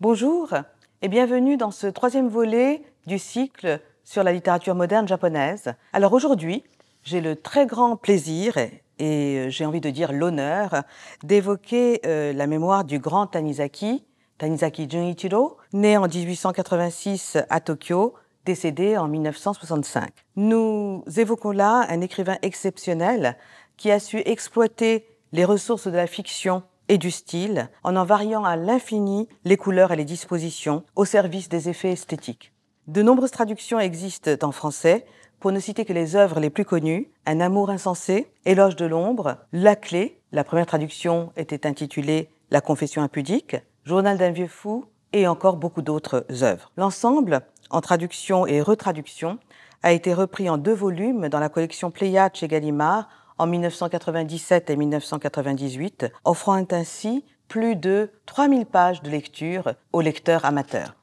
Bonjour et bienvenue dans ce troisième volet du cycle sur la littérature moderne japonaise. Alors aujourd'hui, j'ai le très grand plaisir et j'ai envie de dire l'honneur d'évoquer euh, la mémoire du grand Tanizaki, Tanizaki Junichiro, né en 1886 à Tokyo, décédé en 1965. Nous évoquons là un écrivain exceptionnel qui a su exploiter les ressources de la fiction et du style en en variant à l'infini les couleurs et les dispositions au service des effets esthétiques. De nombreuses traductions existent en français, pour ne citer que les œuvres les plus connues, Un amour insensé, Éloge de l'ombre, La clé, la première traduction était intitulée La confession impudique, Journal d'un vieux fou et encore beaucoup d'autres œuvres. L'ensemble, en traduction et retraduction, a été repris en deux volumes dans la collection Pléiade chez Gallimard en 1997 et 1998, offrant ainsi plus de 3000 pages de lecture aux lecteurs amateurs.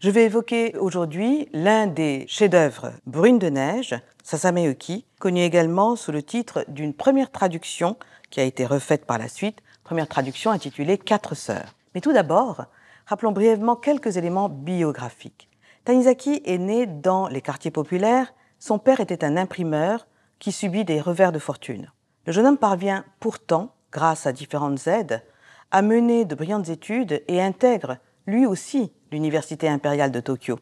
Je vais évoquer aujourd'hui l'un des chefs-d'œuvre Brune de neige, Sasame connu également sous le titre d'une première traduction qui a été refaite par la suite, première traduction intitulée Quatre sœurs. Mais tout d'abord, rappelons brièvement quelques éléments biographiques. Tanizaki est né dans les quartiers populaires. Son père était un imprimeur qui subit des revers de fortune. Le jeune homme parvient pourtant, grâce à différentes aides, à mener de brillantes études et intègre, lui aussi, l'Université impériale de Tokyo,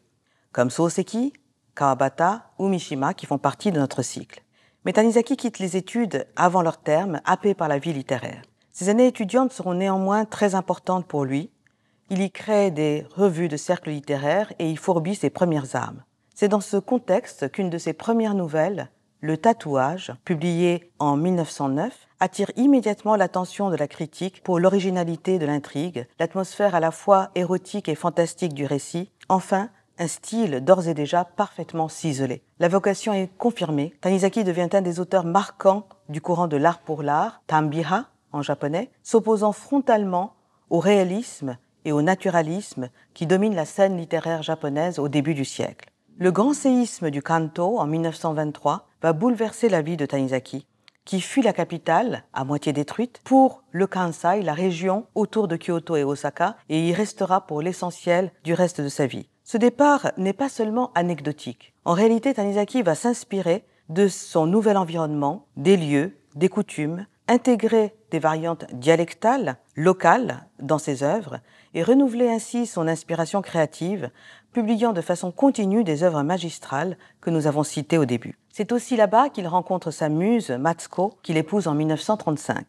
comme Soseki, Kawabata ou Mishima qui font partie de notre cycle. Mais Tanizaki quitte les études avant leur terme, happé par la vie littéraire. Ces années étudiantes seront néanmoins très importantes pour lui. Il y crée des revues de cercles littéraires et y fourbit ses premières armes. C'est dans ce contexte qu'une de ses premières nouvelles, Le tatouage, publiée en 1909, attire immédiatement l'attention de la critique pour l'originalité de l'intrigue, l'atmosphère à la fois érotique et fantastique du récit, enfin un style d'ores et déjà parfaitement ciselé. La vocation est confirmée. Tanizaki devient un des auteurs marquants du courant de l'art pour l'art, Tambira, en japonais, s'opposant frontalement au réalisme et au naturalisme qui dominent la scène littéraire japonaise au début du siècle. Le grand séisme du Kanto en 1923 va bouleverser la vie de Tanizaki, qui fuit la capitale, à moitié détruite, pour le Kansai, la région autour de Kyoto et Osaka, et y restera pour l'essentiel du reste de sa vie. Ce départ n'est pas seulement anecdotique. En réalité, Tanizaki va s'inspirer de son nouvel environnement, des lieux, des coutumes, intégrer des variantes dialectales, locales, dans ses œuvres, et renouveler ainsi son inspiration créative, publiant de façon continue des œuvres magistrales que nous avons citées au début. C'est aussi là-bas qu'il rencontre sa muse, Matsko, qu'il épouse en 1935.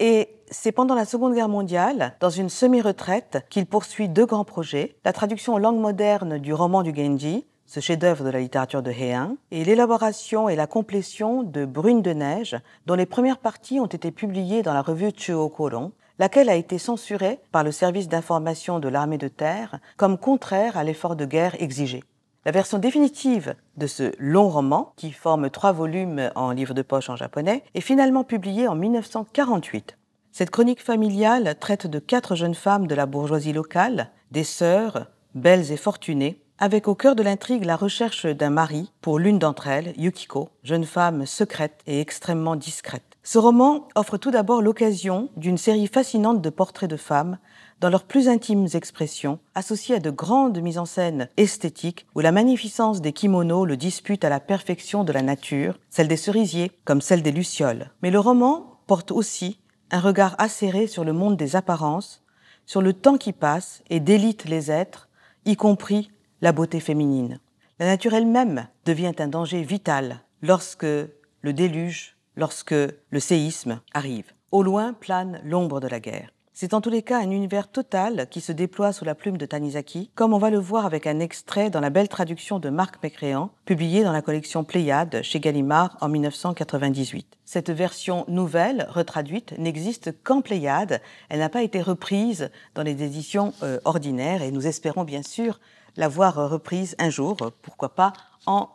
Et c'est pendant la Seconde Guerre mondiale, dans une semi-retraite, qu'il poursuit deux grands projets, la traduction en langue moderne du roman du Genji, ce chef-d'œuvre de la littérature de Heian et l'élaboration et la complétion de Brune de neige, dont les premières parties ont été publiées dans la revue Chuokoron, laquelle a été censurée par le service d'information de l'armée de terre comme contraire à l'effort de guerre exigé. La version définitive de ce long roman, qui forme trois volumes en livre de poche en japonais, est finalement publiée en 1948. Cette chronique familiale traite de quatre jeunes femmes de la bourgeoisie locale, des sœurs, belles et fortunées, avec au cœur de l'intrigue la recherche d'un mari pour l'une d'entre elles, Yukiko, jeune femme secrète et extrêmement discrète. Ce roman offre tout d'abord l'occasion d'une série fascinante de portraits de femmes dans leurs plus intimes expressions, associées à de grandes mises en scène esthétiques où la magnificence des kimonos le dispute à la perfection de la nature, celle des cerisiers comme celle des lucioles. Mais le roman porte aussi un regard acéré sur le monde des apparences, sur le temps qui passe et délite les êtres, y compris la beauté féminine. La nature elle-même devient un danger vital lorsque le déluge, lorsque le séisme arrive. Au loin plane l'ombre de la guerre. C'est en tous les cas un univers total qui se déploie sous la plume de Tanizaki, comme on va le voir avec un extrait dans la belle traduction de Marc Mécréant, publiée dans la collection Pléiade chez Gallimard en 1998. Cette version nouvelle, retraduite, n'existe qu'en Pléiade, elle n'a pas été reprise dans les éditions euh, ordinaires et nous espérons bien sûr l'avoir reprise un jour, pourquoi pas, en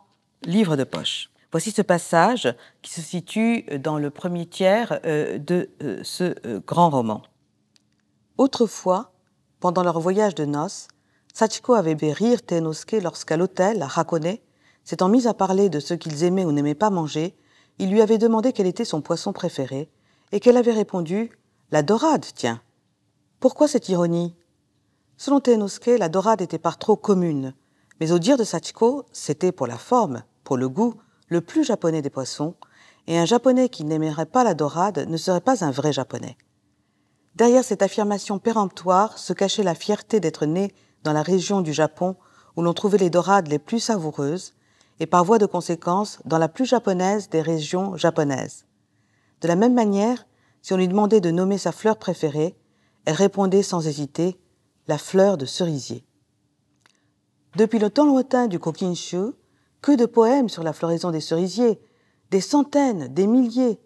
livre de poche. Voici ce passage qui se situe dans le premier tiers euh, de euh, ce euh, grand roman. Autrefois, pendant leur voyage de noces, Sachiko avait fait rire Tenosuke lorsqu'à l'hôtel, à Hakone, s'étant mis à parler de ce qu'ils aimaient ou n'aimaient pas manger, il lui avait demandé quel était son poisson préféré, et qu'elle avait répondu La dorade, tiens. Pourquoi cette ironie Selon Tenosuke, la dorade était par trop commune, mais au dire de Sachiko, c'était pour la forme, pour le goût, le plus japonais des poissons, et un japonais qui n'aimerait pas la dorade ne serait pas un vrai japonais. Derrière cette affirmation péremptoire se cachait la fierté d'être né dans la région du Japon où l'on trouvait les dorades les plus savoureuses, et par voie de conséquence dans la plus japonaise des régions japonaises. De la même manière, si on lui demandait de nommer sa fleur préférée, elle répondait sans hésiter la fleur de cerisier. Depuis le temps lointain du Kokinshu, que de poèmes sur la floraison des cerisiers, des centaines, des milliers.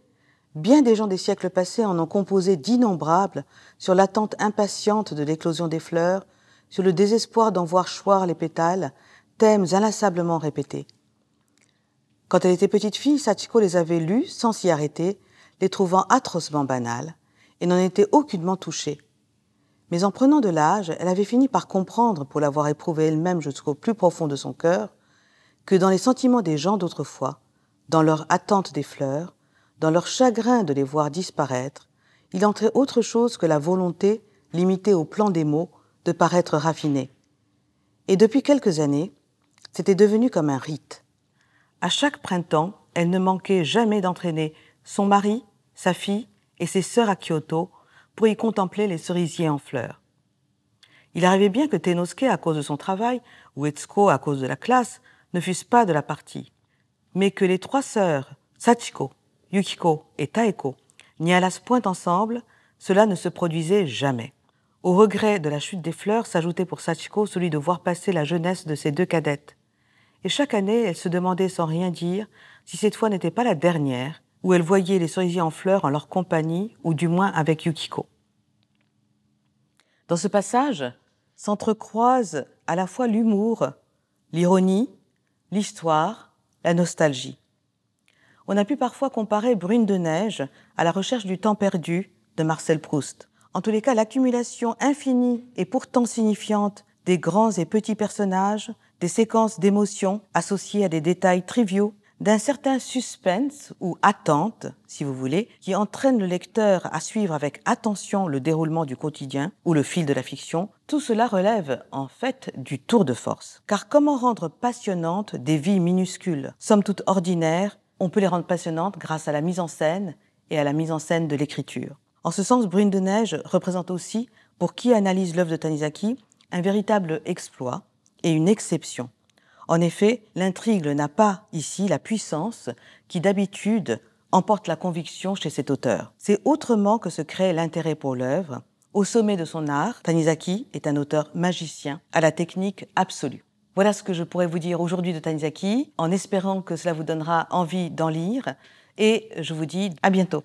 Bien des gens des siècles passés en ont composé d'innombrables sur l'attente impatiente de l'éclosion des fleurs, sur le désespoir d'en voir choir les pétales, thèmes inlassablement répétés. Quand elle était petite fille, Sachiko les avait lus sans s'y arrêter, les trouvant atrocement banales, et n'en était aucunement touchée. Mais en prenant de l'âge, elle avait fini par comprendre, pour l'avoir éprouvé elle-même jusqu'au plus profond de son cœur, que dans les sentiments des gens d'autrefois, dans leur attente des fleurs, dans leur chagrin de les voir disparaître, il entrait autre chose que la volonté, limitée au plan des mots, de paraître raffinée. Et depuis quelques années, c'était devenu comme un rite. À chaque printemps, elle ne manquait jamais d'entraîner son mari, sa fille et ses sœurs à Kyoto pour y contempler les cerisiers en fleurs. Il arrivait bien que Tenosuke, à cause de son travail, ou Etsuko, à cause de la classe, ne fussent pas de la partie, mais que les trois sœurs, Sachiko, Yukiko et Taeko, n'y allassent point ensemble, cela ne se produisait jamais. Au regret de la chute des fleurs s'ajoutait pour Sachiko celui de voir passer la jeunesse de ses deux cadettes. Et chaque année, elle se demandait sans rien dire si cette fois n'était pas la dernière, où elle voyait les cerisiers en fleurs en leur compagnie, ou du moins avec Yukiko. Dans ce passage s'entrecroisent à la fois l'humour, l'ironie, l'histoire, la nostalgie. On a pu parfois comparer Brune de neige à la recherche du temps perdu de Marcel Proust. En tous les cas, l'accumulation infinie et pourtant signifiante des grands et petits personnages, des séquences d'émotions associées à des détails triviaux, d'un certain suspense ou attente, si vous voulez, qui entraîne le lecteur à suivre avec attention le déroulement du quotidien ou le fil de la fiction, tout cela relève en fait du tour de force. Car comment rendre passionnantes des vies minuscules, somme toute ordinaires, on peut les rendre passionnantes grâce à la mise en scène et à la mise en scène de l'écriture. En ce sens, Brune de Neige représente aussi, pour qui analyse l'œuvre de Tanizaki, un véritable exploit et une exception. En effet, l'intrigue n'a pas ici la puissance qui d'habitude emporte la conviction chez cet auteur. C'est autrement que se crée l'intérêt pour l'œuvre. Au sommet de son art, Tanizaki est un auteur magicien à la technique absolue. Voilà ce que je pourrais vous dire aujourd'hui de Tanizaki, en espérant que cela vous donnera envie d'en lire, et je vous dis à bientôt.